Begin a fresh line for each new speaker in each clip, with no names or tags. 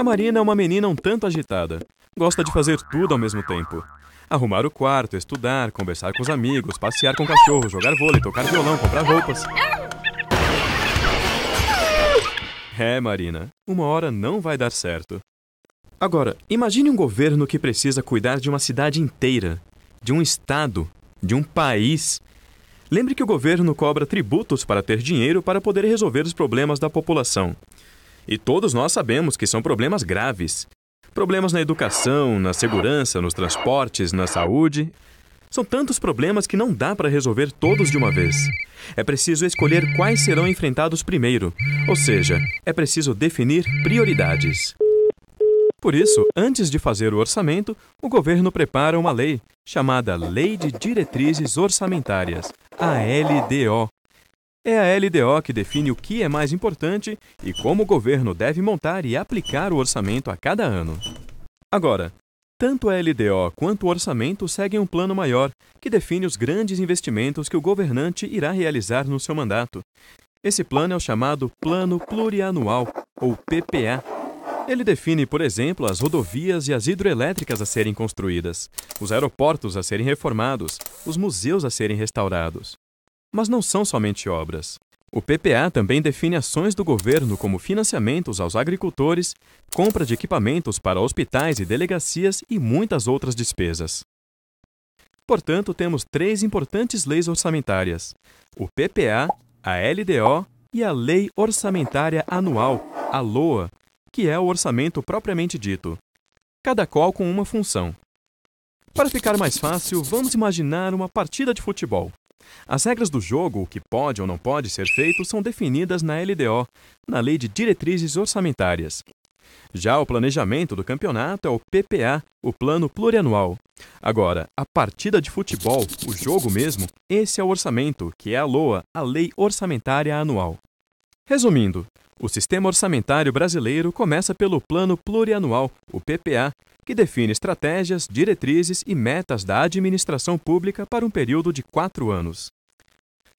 A Marina é uma menina um tanto agitada. Gosta de fazer tudo ao mesmo tempo. Arrumar o quarto, estudar, conversar com os amigos, passear com o cachorro, jogar vôlei, tocar violão, comprar roupas. É, Marina, uma hora não vai dar certo. Agora, imagine um governo que precisa cuidar de uma cidade inteira, de um estado, de um país. Lembre que o governo cobra tributos para ter dinheiro para poder resolver os problemas da população. E todos nós sabemos que são problemas graves. Problemas na educação, na segurança, nos transportes, na saúde. São tantos problemas que não dá para resolver todos de uma vez. É preciso escolher quais serão enfrentados primeiro, ou seja, é preciso definir prioridades. Por isso, antes de fazer o orçamento, o governo prepara uma lei, chamada Lei de Diretrizes Orçamentárias, a LDO, é a LDO que define o que é mais importante e como o governo deve montar e aplicar o orçamento a cada ano. Agora, tanto a LDO quanto o orçamento seguem um plano maior que define os grandes investimentos que o governante irá realizar no seu mandato. Esse plano é o chamado Plano Plurianual, ou PPA. Ele define, por exemplo, as rodovias e as hidroelétricas a serem construídas, os aeroportos a serem reformados, os museus a serem restaurados, mas não são somente obras. O PPA também define ações do governo como financiamentos aos agricultores, compra de equipamentos para hospitais e delegacias e muitas outras despesas. Portanto, temos três importantes leis orçamentárias: o PPA, a LDO e a Lei Orçamentária Anual, a LOA, que é o orçamento propriamente dito, cada qual com uma função. Para ficar mais fácil, vamos imaginar uma partida de futebol. As regras do jogo, o que pode ou não pode ser feito, são definidas na LDO, na Lei de Diretrizes Orçamentárias. Já o planejamento do campeonato é o PPA, o Plano Plurianual. Agora, a partida de futebol, o jogo mesmo, esse é o orçamento, que é a LOA, a Lei Orçamentária Anual. Resumindo, o sistema orçamentário brasileiro começa pelo Plano Plurianual, o PPA, que define estratégias, diretrizes e metas da administração pública para um período de quatro anos.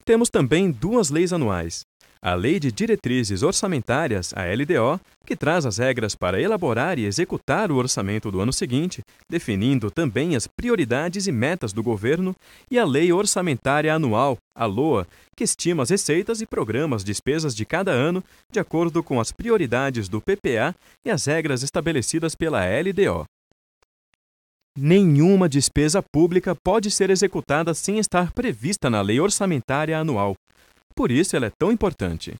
Temos também duas leis anuais, a Lei de Diretrizes Orçamentárias, a LDO, que traz as regras para elaborar e executar o orçamento do ano seguinte, definindo também as prioridades e metas do governo, e a Lei Orçamentária Anual, a LOA, que estima as receitas e programas de despesas de cada ano de acordo com as prioridades do PPA e as regras estabelecidas pela LDO. Nenhuma despesa pública pode ser executada sem estar prevista na Lei Orçamentária Anual por isso ela é tão importante.